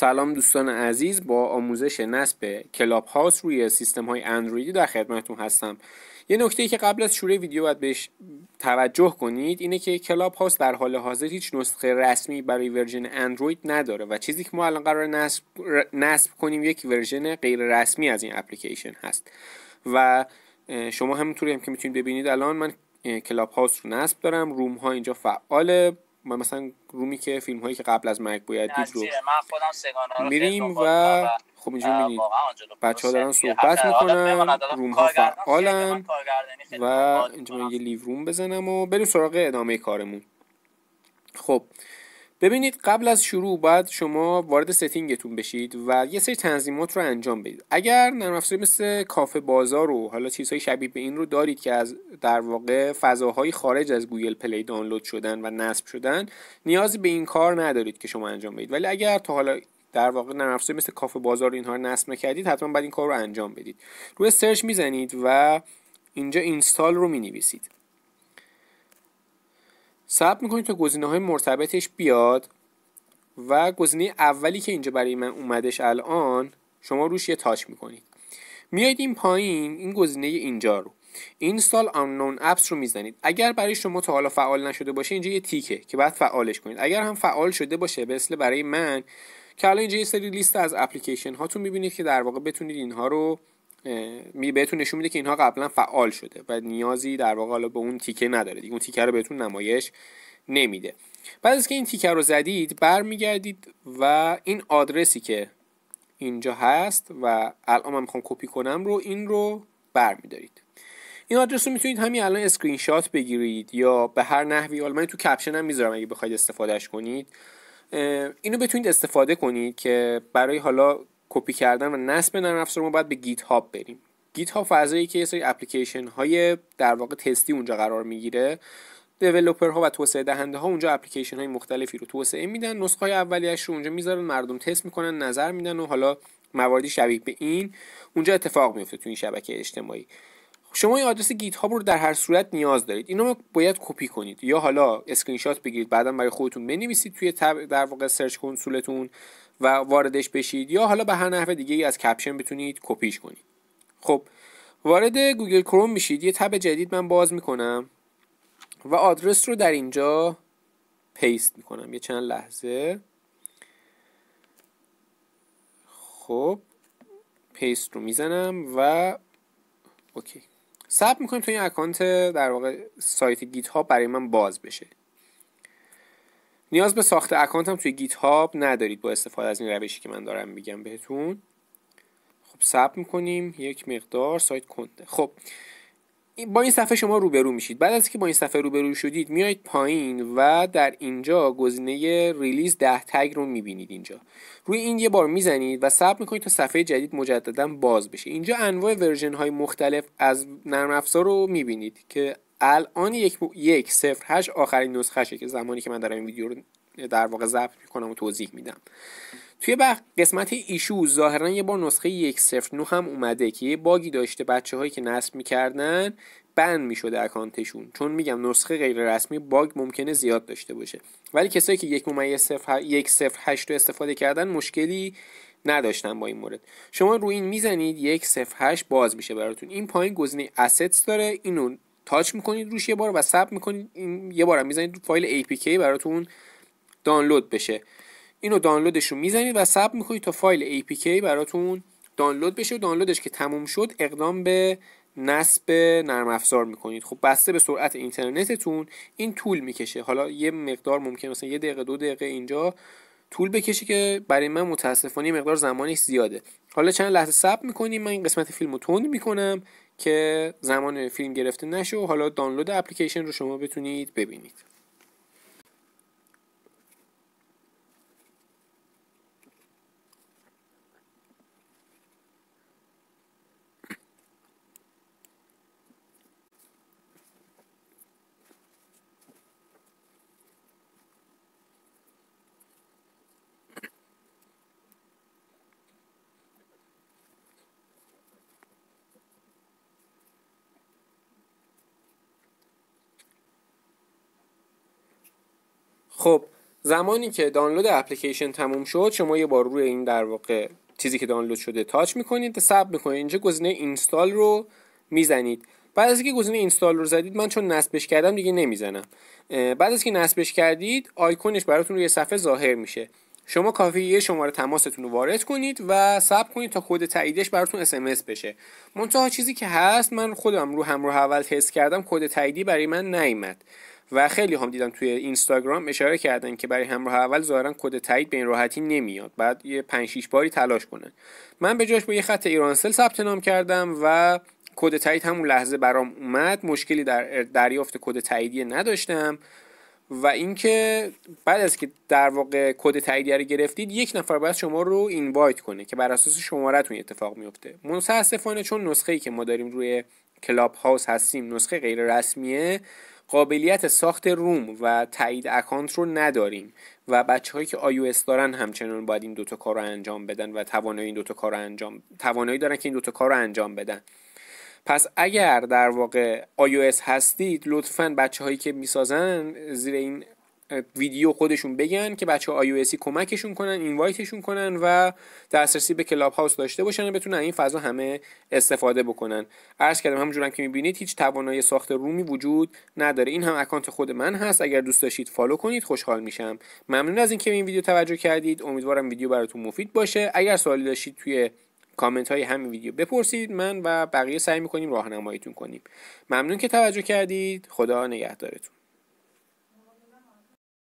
سلام دوستان عزیز با آموزش نصب کلاب هاوس روی سیستم های اندرویدی در خدمتتون هستم یه نکته ای که قبل از شروع ویدیو باید بهش توجه کنید اینه که کلاب هاوس در حال حاضر هیچ نسخه رسمی برای ورژن اندروید نداره و چیزی که ما الان قرار نصب, نصب کنیم یک ورژن غیر رسمی از این اپلیکیشن هست و شما همونطوری هم که میتونید ببینید الان من کلاب هاوس رو نصب دارم روم ها اینجا فعاله مثلا رومی که فیلم هایی که قبل از مک باید دید رو میریم و خب اینجا میبینید بچه ها دارن صحبت میکنن روم ها فعالن و اینجا من یه لیو روم بزنم و بریم سراغ ادامه کارمون خب ببینید قبل از شروع باید شما وارد ستینگتون بشید و یه سری تنظیمات رو انجام بدید اگر نرم افزاری مثل کافه بازار رو حالا چیزهای شبیه به این رو دارید که از در واقع فضاهای خارج از گوگل پلی دانلود شدن و نصب شدن نیازی به این کار ندارید که شما انجام بدید ولی اگر تا حالا در واقع نرم افزاری مثل کافه بازار اینها رو نصب نکردید حتما باید این کار رو انجام بدید روی سرچ میزنید و اینجا اینستال رو مینویسید ثبت میکنید تا گزینه های مرتبطش بیاد و گزینه اولی که اینجا برای من اومدش الان شما روش یه تاچ میکنید میایید این پایین این گزینه اینجا رو اینستال آنون اپس رو میزنید اگر برای شما تا حالا فعال نشده باشه اینجا یه تیکه که بعد فعالش کنید اگر هم فعال شده باشه مثل برای من که الان اینجا یه سری لیست از اپلیکیشن هاتون میبینید که در واقع بتونید اینها رو می بهتون نشون میده که اینها قبلا فعال شده و نیازی در واقع حالا به اون تیکه نداره دیگه اون تیکه رو بهتون نمایش نمیده بعد از که این تیکه رو زدید برمیگردید و این آدرسی که اینجا هست و الان من میخوام کپی کنم رو این رو برمیدارید این آدرس رو میتونید همین الان اسکرین شات بگیرید یا به هر نحوی حالا من تو کپشن هم میذارم اگه بخواید استفادهش کنید اینو بتونید استفاده کنید که برای حالا کپی کردن و نصب نرم افزار ما باید به گیت هاب بریم گیت هاب فضایی که یه سری اپلیکیشن های در واقع تستی اونجا قرار میگیره دیولپر ها و توسعه دهنده ها اونجا اپلیکیشن های مختلفی رو توسعه میدن نسخه های اولیش رو اونجا میذارن مردم تست میکنن نظر میدن و حالا مواردی شبیه به این اونجا اتفاق میفته تو این شبکه اجتماعی شما این آدرس گیت هاب رو در هر صورت نیاز دارید اینو باید کپی کنید یا حالا اسکرین شات بگیرید بعدا برای خودتون بنویسید توی تب در واقع سرچ کنسولتون و واردش بشید یا حالا به هر نحوه دیگه از کپشن بتونید کپیش کنید خب وارد گوگل کروم میشید یه تب جدید من باز میکنم و آدرس رو در اینجا پیست میکنم یه چند لحظه خب پیست رو میزنم و اوکی سب میکنیم تو این اکانت در واقع سایت گیت هاب برای من باز بشه نیاز به ساخت اکانت هم توی گیت هاب ندارید با استفاده از این روشی که من دارم میگم بهتون خب سب میکنیم یک مقدار سایت کنده خب با این صفحه شما روبرو میشید بعد از که با این صفحه روبرو شدید میایید پایین و در اینجا گزینه ریلیز ده تگ رو میبینید اینجا روی این یه بار میزنید و صبر میکنید تا صفحه جدید مجددا باز بشه اینجا انواع ورژن های مختلف از نرم افزار رو میبینید که الان یک یک صفر آخرین نسخه که زمانی که من دارم این ویدیو رو در واقع ضبط میکنم و توضیح میدم توی قسمت ایشو ظاهرا یه بار نسخه یک صفر نو هم اومده که یه باگی داشته بچه هایی که نصب میکردن بند میشده اکانتشون چون میگم نسخه غیر رسمی باگ ممکنه زیاد داشته باشه ولی کسایی که یک ممیه یک صفر هشت رو استفاده کردن مشکلی نداشتن با این مورد شما روی این میزنید یک صفر باز میشه براتون این پایین گزینه اسیتس داره اینو تاچ میکنید روش یه بار و ساب میکنید این یه بارم میزنید فایل APK براتون دانلود بشه اینو دانلودش رو میزنید و ساب میکنید تا فایل APK براتون دانلود بشه و دانلودش که تموم شد اقدام به نصب نرم افزار میکنید خب بسته به سرعت اینترنتتون این طول میکشه حالا یه مقدار ممکن مثلا یه دقیقه دو دقیقه اینجا طول بکشه که برای من متاسفانه یه مقدار زمانی زیاده حالا چند لحظه صبر میکنیم من این قسمت فیلم رو میکنم که زمان فیلم گرفته نشه و حالا دانلود اپلیکیشن رو شما بتونید ببینید خب زمانی که دانلود اپلیکیشن تموم شد شما یه بار روی این در واقع چیزی که دانلود شده تاچ میکنید ساب میکنید اینجا گزینه اینستال رو میزنید بعد از اینکه گزینه اینستال رو زدید من چون نصبش کردم دیگه نمیزنم بعد از که نصبش کردید آیکونش براتون روی صفحه ظاهر میشه شما کافی یه شماره تماستون رو وارد کنید و سب کنید تا کد تاییدش براتون اسمس بشه منتها چیزی که هست من خودم رو همراه اول تست کردم کد تاییدی برای من نیمد و خیلی هم دیدم توی اینستاگرام اشاره کردن که برای همراه اول ظاهرا کد تایید به این راحتی نمیاد بعد یه 5 باری تلاش کنن من به جاش با یه خط ایرانسل ثبت نام کردم و کد تایید همون لحظه برام اومد مشکلی در دریافت کد تاییدیه نداشتم و اینکه بعد از که در واقع کد تاییدیه رو گرفتید یک نفر باید شما رو اینوایت کنه که بر اساس شمارتون اتفاق میفته متاسفانه چون نسخه ای که ما داریم روی کلاب هاوس هستیم نسخه غیر رسمیه قابلیت ساخت روم و تایید اکانت رو نداریم و بچه هایی که iOS دارن همچنان باید این دوتا کار رو انجام بدن و توانایی این دوتا کار رو انجام توانایی دارن که این دوتا کار رو انجام بدن پس اگر در واقع iOS هستید لطفا بچه هایی که میسازن زیر این ویدیو خودشون بگن که بچه آی کمکشون کنن اینوایتشون کنن و دسترسی به کلاب هاوس داشته باشن و بتونن این فضا همه استفاده بکنن عرض کردم همونجور که میبینید هیچ توانایی ساخت رومی وجود نداره این هم اکانت خود من هست اگر دوست داشتید فالو کنید خوشحال میشم ممنون از اینکه به این ویدیو توجه کردید امیدوارم ویدیو براتون مفید باشه اگر سوالی داشتید توی کامنت های همین ویدیو بپرسید من و بقیه سعی میکنیم راهنماییتون کنیم ممنون که توجه کردید خدا نگهدارتون